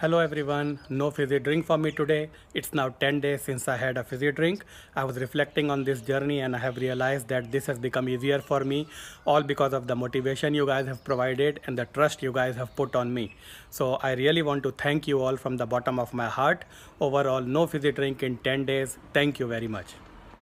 Hello everyone, no fizzy drink for me today. It's now 10 days since I had a fizzy drink. I was reflecting on this journey and I have realized that this has become easier for me all because of the motivation you guys have provided and the trust you guys have put on me. So I really want to thank you all from the bottom of my heart. Overall, no fizzy drink in 10 days. Thank you very much.